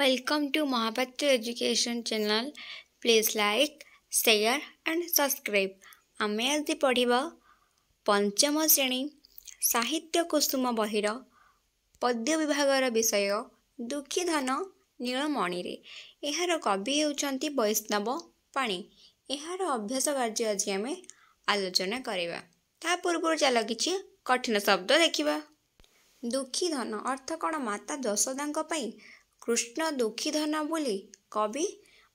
welcome to Mahapath education channel please like share and subscribe ଆମେ ଆଜି ପଢ଼ିବା ପଞ୍ଚମ ଶ୍ରେଣୀ ସାହିତ୍ୟ କୁସୁମ ବହିର ପଦ୍ୟ ବିଭାଗର ବିଷୟ ଦୁଃଖୀଧନ ନୀଳମଣିରେ ଏହାର କବି ହେଉଛନ୍ତି ବୈଷ୍ଣବ ପାଣି ଏହାର ଅଭ୍ୟାସ କାର୍ଯ୍ୟ ଆଜି ଆମେ ଆଲୋଚନା କରିବା ତା ପୂର୍ବରୁ ଚାଲ କିଛି କଠିନ ଶବ୍ଦ ଦେଖିବା ଦୁଃଖୀଧନ ଅର୍ଥ କ'ଣ ମାତା ଯଶୋଦାଙ୍କ ପାଇଁ କୃଷ୍ଣ ଦୁଃଖୀ ଧନ ବୋଲି କବି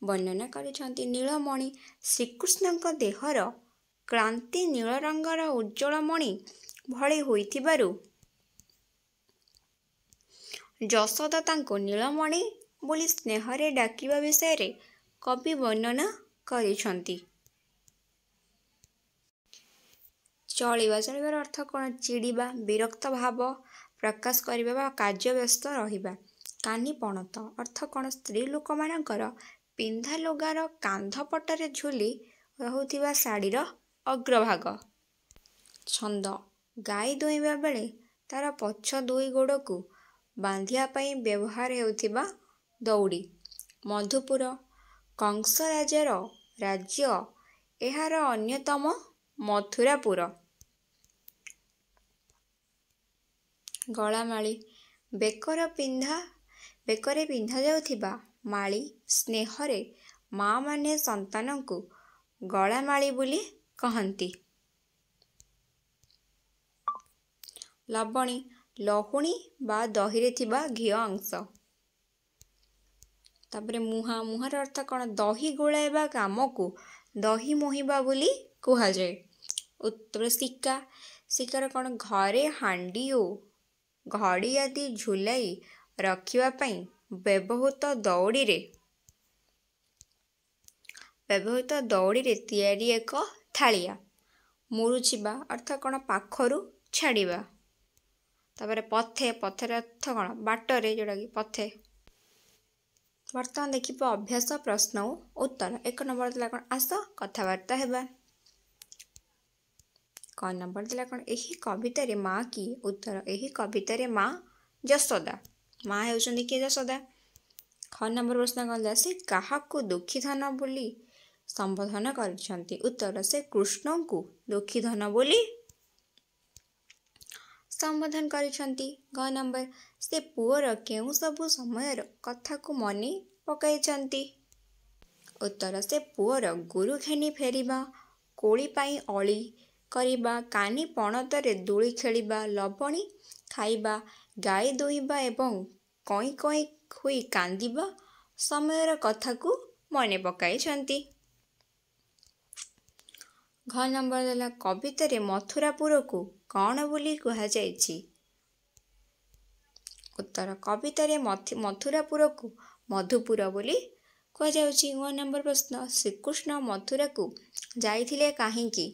ବର୍ଣ୍ଣନା କରିଛନ୍ତି ନୀଳମଣି ଶ୍ରୀକୃଷ୍ଣଙ୍କ ଦେହର କ୍ଳାନ୍ତି ନୀଳ ରଙ୍ଗର ଉଜ୍ଜଳମଣି ଭଳି ହୋଇଥିବାରୁ ଯଶୋଦ ତାଙ୍କୁ ନୀଳମଣି ବୋଲି ସ୍ନେହରେ ଡାକିବା ବିଷୟରେ କବି ବର୍ଣ୍ଣନା କରିଛନ୍ତି ଚଳିବା ଚଳିବାର ଅର୍ଥ କ'ଣ ଚିଡ଼ିବା ବିରକ୍ତ ଭାବ ପ୍ରକାଶ କରିବା ବା କାର୍ଯ୍ୟ ବ୍ୟସ୍ତ ରହିବା କାନିପଣତ ଅର୍ଥ କ'ଣ ସ୍ତ୍ରୀ ଲୋକମାନଙ୍କର ପିନ୍ଧା ଲୁଗାର କାନ୍ଧ ପଟରେ ଝୁଲି ରହୁଥିବା ଶାଢ଼ୀର ଅଗ୍ରଭାଗ ଛନ୍ଦ ଗାଈ ଦୁଇଁବା ବେଳେ ତା'ର ପଛ ଦୁଇ ଗୋଡ଼କୁ ବାନ୍ଧିବା ପାଇଁ ବ୍ୟବହାର ହେଉଥିବା ଦୌଡ଼ି ମଧୁପୁର କଂସ ରାଜ୍ୟର ରାଜ୍ୟ ଏହାର ଅନ୍ୟତମ ମଥୁରାପୁର ଗଳାମାଳି ବେକର ପିନ୍ଧା ବେକରେ ପିନ୍ଧାଯାଉଥିବା ମାଳି ସ୍ନେହରେ ମା ମାନେ ସନ୍ତାନଙ୍କୁ ଗଳାମାଳି ବୋଲି କହନ୍ତି ଲବଣୀ ଲହୁଣୀ ବା ଦହିରେ ଥିବା ଘିଅ ଅଂଶ ତାପରେ ମୁହାଁ ମୁହଁର ଅର୍ଥ କ'ଣ ଦହି ଗୋଳାଇବା କାମକୁ ଦହି ମୁହିଁବା ବୋଲି କୁହାଯାଏ ଉତ୍ତର ଶିକା ଶିକାର କ'ଣ ଘରେ ହାଣ୍ଡି ଓ ଘଡ଼ି ଆଦି ଝୁଲାଇ ରଖିବା ପାଇଁ ବ୍ୟବହୃତ ଦଉଡ଼ିରେ ବ୍ୟବହୃତ ଦଉଡ଼ିରେ ତିଆରି ଏକ ଥାଳିଆ ମୁରୁଛିବା ଅର୍ଥ କ'ଣ ପାଖରୁ ଛାଡ଼ିବା ତାପରେ ପଥେ ପଥରେ ଅର୍ଥ କ'ଣ ବାଟରେ ଯେଉଁଟାକି ପଥେ ବର୍ତ୍ତମାନ ଦେଖିବ ଅଭ୍ୟାସ ପ୍ରଶ୍ନ ଓ ଉତ୍ତର ଏକ ନମ୍ବର ଥିଲା କ'ଣ ଆସ କଥାବାର୍ତ୍ତା ହେବା କ'ଣ ନମ୍ବର ଥିଲା କ'ଣ ଏହି କବିତାରେ ମା' କି ଉତ୍ତର ଏହି କବିତାରେ ମା' ଯଶୋଦା ମା ହେଉଛନ୍ତି କିଏ ଯଶୋଦା ଖ ନମ୍ବର ପ୍ରଶ୍ନ କ'ଣ ଯା ସେ କାହାକୁ ଦୁଃଖୀଧନ ବୋଲି ସମ୍ବୋଧନ କରିଛନ୍ତି ଉତ୍ତର ସେ କୃଷ୍ଣଙ୍କୁ ଦୁଃଖୀଧନ ବୋଲି ସମ୍ବୋଧନ କରିଛନ୍ତି ଗ ନମ୍ବର ସେ ପୁଅର କେଉଁ ସବୁ ସମୟର କଥାକୁ ମନେ ପକାଇଛନ୍ତି ଉତ୍ତର ସେ ପୁଅର ଗୁରୁ ଘେନି ଫେରିବା କୋଳି ପାଇଁ ଅଳି କରିବା କାନି ପଣତରେ ଦୋଳି ଖେଳିବା ଲବଣୀ ଖାଇବା ଗାଈ ଧୋଇବା ଏବଂ କଇଁ କଇଁ ହୋଇ କାନ୍ଦିବା ସମୟର କଥାକୁ ମନେ ପକାଇଛନ୍ତି ଘ ନମ୍ବର ଦେଲା କବିତାରେ ମଥୁରାପୁରକୁ କ'ଣ ବୋଲି କୁହାଯାଇଛି ଉତ୍ତର କବିତାରେ ମଥୁରାପୁରକୁ ମଧୁପୁର ବୋଲି କୁହାଯାଉଛି ଗ ନମ୍ବର ପ୍ରଶ୍ନ ଶ୍ରୀକୃଷ୍ଣ ମଥୁରାକୁ ଯାଇଥିଲେ କାହିଁକି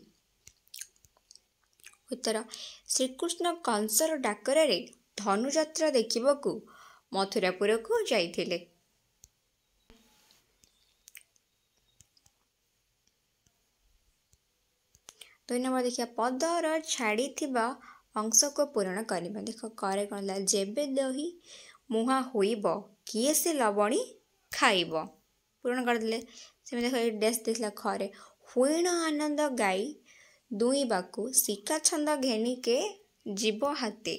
ଉତ୍ତର ଶ୍ରୀକୃଷ୍ଣ କଂସର ଡାକରାରେ ଧନୁଯାତ୍ରା ଦେଖିବାକୁ ମଥୁରାପୁରକୁ ଯାଇଥିଲେ ଦୁଇ ନମ୍ବର ଦେଖିବା ପଦର ଛାଡ଼ିଥିବା ଅଂଶକୁ ପୂରଣ କରିବା ଦେଖ କରେ କ'ଣ ହେଲା ଯେବେ ଦହି ମୁହାଁ ହୋଇବ କିଏ ସେ ଲବଣୀ ଖାଇବ ପୂରଣ କରିଦେଲେ ସେମିତି ଦେଖ ଏଇ ଡ୍ରେସ୍ ଦେଇଥିଲା ଖରେ ହୁଇଣ ଆନନ୍ଦ ଗାଈ ଦୁଇଁବାକୁ ଶିକା ଛନ୍ଦ ଘେନିକେ ଯିବ ହାତେ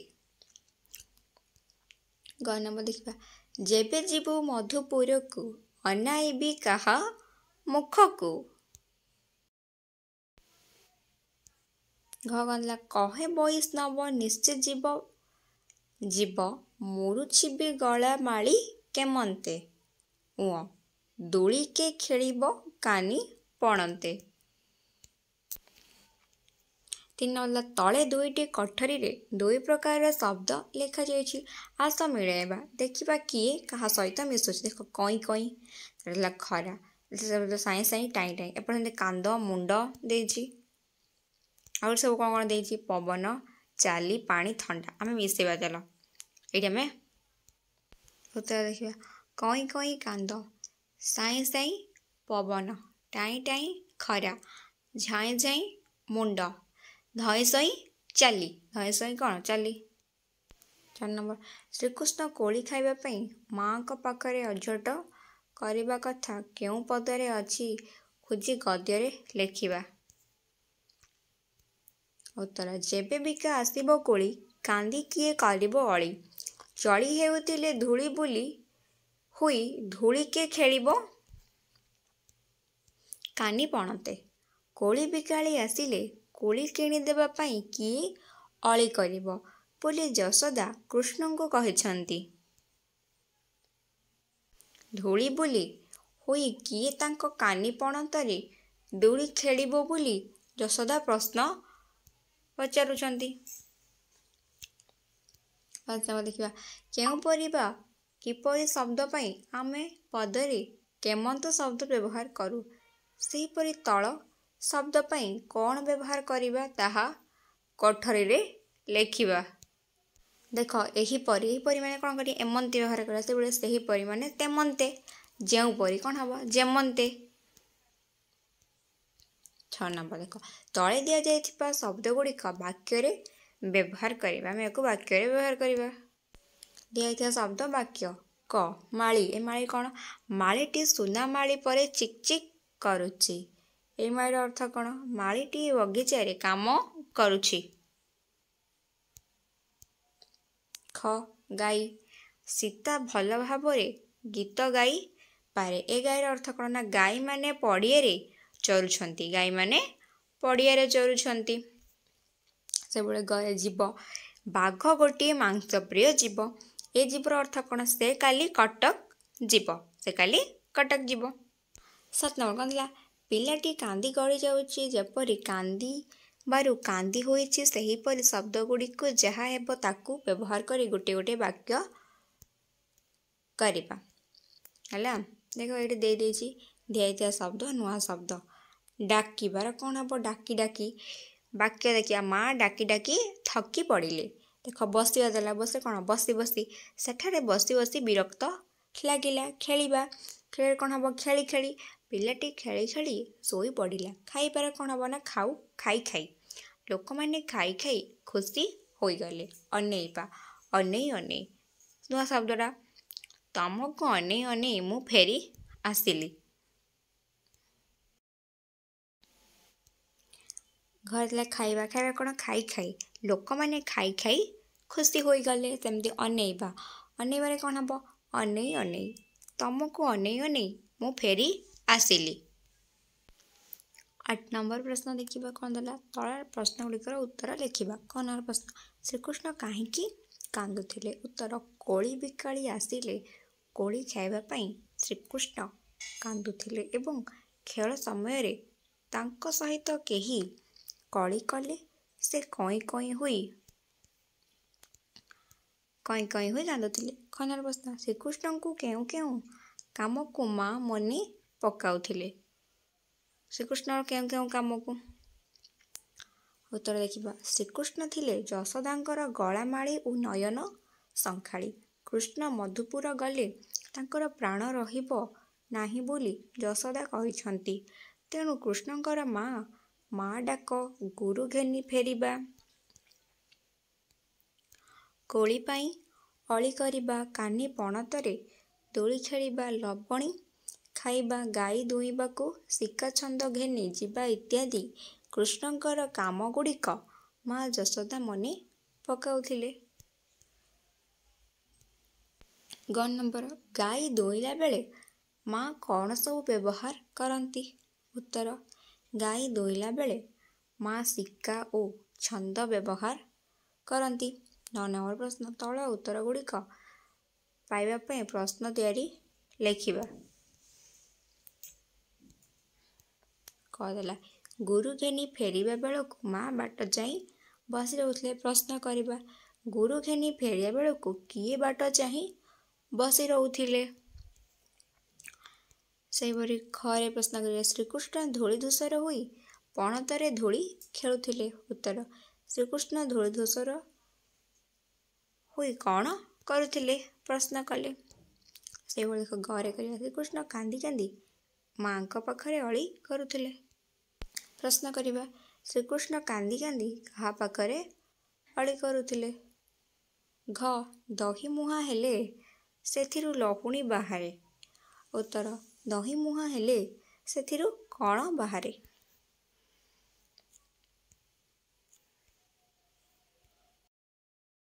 ଗ ନମ୍ବର ଦେଖିବା ଯେବେ ଯିବୁ ମଧୁପୁରକୁ ଅନାଇବି କାହା ମୁଖକୁ ଘ ଗନ୍ଦଲା କହେ ବୈଷ୍ଣବ ନିଶ୍ଚେ ଯିବ ଯିବ ମୁରୁଛି ବି ଗଳାମାଳି କେମନ୍ତେ ଉଁ ଦୋଳିକେ ଖେଳିବ କାନି ପଣନ୍ତେ ତିନି ତଳେ ଦୁଇଟି କୋଠରୀରେ ଦୁଇ ପ୍ରକାରର ଶବ୍ଦ ଲେଖାଯାଇଛି ଆସ ମିଳାଇବା ଦେଖିବା କିଏ କାହା ସହିତ ମିଶୁଛି ଦେଖ କଇଁ କଇଁ ରହିଲା ଖରା ସାଇଁ ସାଇଁ ଟାଇଁ ଟାଇଁ ଏପର୍ଯ୍ୟନ୍ତ କାନ୍ଦ ମୁଣ୍ଡ ଦେଇଛି ଆଉ ସବୁ କ'ଣ କ'ଣ ଦେଇଛି ପବନ ଚାଲି ପାଣି ଥଣ୍ଡା ଆମେ ମିଶାଇବା ଚାଲ ଏଇଠି ଆମେ ଉତ୍ତର ଦେଖିବା କଇଁ କଇଁ କାନ୍ଦ ସାଇଁ ସାଇଁ ପବନ ଟାଇଁ ଟାଇଁ ଖରା ଝାଇଁ ଝାଇଁ ମୁଣ୍ଡ ଧଏଁସଇଁ ଚାଲି ଧଏଁସଇଁ କ'ଣ ଚାଲି ଚାରି ନମ୍ବର ଶ୍ରୀକୃଷ୍ଣ କୋଳି ଖାଇବା ପାଇଁ ମାଆଙ୍କ ପାଖରେ ଅଝଟ କରିବା କଥା କେଉଁ ପଦରେ ଅଛି ଖୋଜି ଗଦ୍ୟରେ ଲେଖିବା ଉତ୍ତର ଯେବେ ବିକା ଆସିବ କୋଳି କାନ୍ଦି କିଏ କରିବ ଅଳି ଚଳି ହେଉଥିଲେ ଧୂଳି ବୁଲି ହୋଇ ଧୂଳିକେ ଖେଳିବ କାନି ପଣତେ କୋଳି ବିକାଳି ଆସିଲେ କୋଳି କିଣିଦେବା ପାଇଁ କିଏ ଅଳି କରିବ ବୋଲି ଯଶୋଦା କୃଷ୍ଣଙ୍କୁ କହିଛନ୍ତି ଧୂଳି ବୁଲି ହୋଇ କିଏ ତାଙ୍କ କାନି ପଣତରେ ଦୋଳି ଖେଳିବ ବୋଲି ଯଶୋଦା ପ୍ରଶ୍ନ ପଚାରୁଛନ୍ତି ଦେଖିବା କେଉଁ ପରିବା କିପରି ଶବ୍ଦ ପାଇଁ ଆମେ ପଦରେ କେମନ୍ତ ଶବ୍ଦ ବ୍ୟବହାର କରୁ ସେହିପରି ତଳ ଶବ୍ଦ ପାଇଁ କ'ଣ ବ୍ୟବହାର କରିବା ତାହା କଠରିରେ ଲେଖିବା ଦେଖ ଏହିପରି ଏହିପରି ମାନେ କ'ଣ କରି ଏମନ୍ତେ ବ୍ୟବହାର କରିବା ସେତେବେଳେ ସେହିପରି ମାନେ ତେମନ୍ତେ ଯେଉଁପରି କ'ଣ ହେବ ଯେମନ୍ତେ ଛଅ ନମ୍ବର ଦେଖ ତଳେ ଦିଆଯାଇଥିବା ଶବ୍ଦଗୁଡ଼ିକ ବାକ୍ୟରେ ବ୍ୟବହାର କରିବା ଆମେ ଏହାକୁ ବାକ୍ୟରେ ବ୍ୟବହାର କରିବା ଦିଆଯାଇଥିବା ଶବ୍ଦ ବାକ୍ୟ କ ମାଳି ଏ ମାଳି କ'ଣ ମାଳିଟି ସୁନା ମାଳି ପରେ ଚିକ୍ ଚିକ୍ କରୁଛି ଏମାଇର ଅର୍ଥ କ'ଣ ମାଳିଟି ବଗିଚାରେ କାମ କରୁଛି ଖ ଗାଈ ସୀତା ଭଲ ଭାବରେ ଗୀତ ଗାଇ ପାରେ ଏ ଗାଈର ଅର୍ଥ କ'ଣ ନା ଗାଈମାନେ ପଡ଼ିଆରେ ଚରୁଛନ୍ତି ଗାଈମାନେ ପଡ଼ିଆରେ ଚରୁଛନ୍ତି ସେଭଳି ଗଏ ଜୀବ ବାଘ ଗୋଟିଏ ମାଂସପ୍ରିୟ ଜୀବ ଏ ଜୀବର ଅର୍ଥ କ'ଣ ସେ କାଲି କଟକ ଯିବ ସେ କାଲି କଟକ ଯିବ ସାତ ନମ୍ବର କ'ଣ ଥିଲା ପିଲାଟି କାନ୍ଦି ଗଳି ଯାଉଛି ଯେପରି କାନ୍ଦିବାରୁ କାନ୍ଦି ହୋଇଛି ସେହିପରି ଶବ୍ଦଗୁଡ଼ିକୁ ଯାହା ହେବ ତାକୁ ବ୍ୟବହାର କରି ଗୋଟିଏ ଗୋଟିଏ ବାକ୍ୟ କରିବା ହେଲା ଦେଖ ଏଇଠି ଦେଇଦେଇଛି ଦିଆଯାଇଥିବା ଶବ୍ଦ ନୂଆ ଶବ୍ଦ ଡାକିବାର କ'ଣ ହେବ ଡାକି ଡାକି ବାକ୍ୟ ଦେଖିବା ମାଆ ଡାକି ଡାକି ଥକି ପଡ଼ିଲେ ଦେଖ ବସିବା ଦେଲା ବସି କ'ଣ ବସି ବସି ସେଠାରେ ବସି ବସି ବିରକ୍ତ ଲାଗିଲା ଖେଳିବା ଖେଳରେ କ'ଣ ହେବ ଖେଳି ଖେଳି ପିଲାଟି ଖେଳି ଖେଳି ଶୋଇପଡ଼ିଲା ଖାଇବାର କ'ଣ ହେବ ନା ଖାଉ ଖାଇ ଖାଇ ଲୋକମାନେ ଖାଇ ଖାଇ ଖୁସି ହୋଇଗଲେ ଅନେଇବା ଅନେଇ ଅନେଇ ନୂଆ ଶବ୍ଦଟା ତୁମକୁ ଅନେଇ ଅନେଇ ମୁଁ ଫେରି ଆସିଲି ଘରେ ଥିଲା ଖାଇବା ଖାଇବା କ'ଣ ଖାଇ ଖାଇ ଲୋକମାନେ ଖାଇ ଖାଇ ଖୁସି ହୋଇଗଲେ ସେମିତି ଅନେଇବା ଅନେଇବାରେ କ'ଣ ହେବ ଅନେଇ ଅନେଇ ତୁମକୁ ଅନେଇ ଅନେଇ ମୁଁ ଫେରି ଆସିଲି ଆଠ ନମ୍ବର ପ୍ରଶ୍ନ ଦେଖିବା କ'ଣ ଦେଲା ତଳର ପ୍ରଶ୍ନ ଗୁଡ଼ିକର ଉତ୍ତର ଲେଖିବା କ'ଣ ନମ୍ବର ପ୍ରଶ୍ନ ଶ୍ରୀକୃଷ୍ଣ କାହିଁକି କାନ୍ଦୁଥିଲେ ଉତ୍ତର କୋଳି ବିକାଳି ଆସିଲେ କୋଳି ଖାଇବା ପାଇଁ ଶ୍ରୀକୃଷ୍ଣ କାନ୍ଦୁଥିଲେ ଏବଂ ଖେଳ ସମୟରେ ତାଙ୍କ ସହିତ କେହି କଳି କଲେ ସେ କଇଁ କଇଁ ହୋଇ କଇଁ କଇଁ ହୋଇ କାନ୍ଦୁଥିଲେ ଖନର ବସ୍ତା ଶ୍ରୀକୃଷ୍ଣଙ୍କୁ କେଉଁ କେଉଁ କାମକୁ ମା ମନେ ପକାଉଥିଲେ ଶ୍ରୀକୃଷ୍ଣର କେଉଁ କେଉଁ କାମକୁ ଉତ୍ତର ଦେଖିବା ଶ୍ରୀକୃଷ୍ଣ ଥିଲେ ଯଶୋଦାଙ୍କର ଗଳାମାଳି ଓ ନୟନ ଶଙ୍ଖାଳି କୃଷ୍ଣ ମଧୁପୁର ଗଲେ ତାଙ୍କର ପ୍ରାଣ ରହିବ ନାହିଁ ବୋଲି ଯଶୋଦା କହିଛନ୍ତି ତେଣୁ କୃଷ୍ଣଙ୍କର ମା ମା ଡାକ ଗୁରୁ ଘେନି ଫେରିବା କୋଳି ପାଇଁ ଅଳି କରିବା କାନି ପଣତରେ ଦୋଳି ଖେଳିବା ଲବଣୀ ଖାଇବା ଗାଈ ଧୋଇବାକୁ ଦୁଇଁବାକୁ ଛନ୍ଦ ଘେନି ଯିବା ଇତ୍ୟାଦି କୃଷ୍ଣଙ୍କର କାମ ଗୁଡ଼ିକ ମା ଯଶୋଦା ମନେ ପକାଉଥିଲେ ଗ ନମ୍ବର ଗାଈ ଦୁଇଁଲା ବେଳେ ମା କ'ଣ ସବୁ ବ୍ୟବହାର କରନ୍ତି ଉତ୍ତର ଗାଈ ଦୁଇଁଲା ବେଳେ ମା ଶିକା ଓ ଛନ୍ଦ ବ୍ୟବହାର କରନ୍ତି ନ ନମ୍ବର ପ୍ରଶ୍ନ ତଳ ଉତ୍ତର ଗୁଡ଼ିକ ପାଇବା ପାଇଁ ପ୍ରଶ୍ନ ତିଆରି ଲେଖିବା कहदेला गुरु घेनी फेर बेलू माँ बाट जा बस रोते प्रश्न करवा गुरु घेनी फेर बेलू किए बाट चाह बसी रोते से खरे प्रश्न कर श्रीकृष्ण धूलीधूसर हो पणतरे धूली खेलुले उत्तर श्रीकृष्ण धूलीधूसर हो कण कर प्रश्न कले से घरे श्रीकृष्ण कांदी कांदी माँ पाखे अली करूँ ପ୍ରଶ୍ନ କରିବା ଶ୍ରୀକୃଷ୍ଣ କାନ୍ଦି କାନ୍ଦି କାହା ପାଖରେ ଅଳି କରୁଥିଲେ ଘ ଦହି ମୁହାଁ ହେଲେ ସେଥିରୁ ଲହୁଣୀ ବାହାରେ ଉତ୍ତର ଦହି ମୁହାଁ ହେଲେ ସେଥିରୁ କ'ଣ ବାହାରେ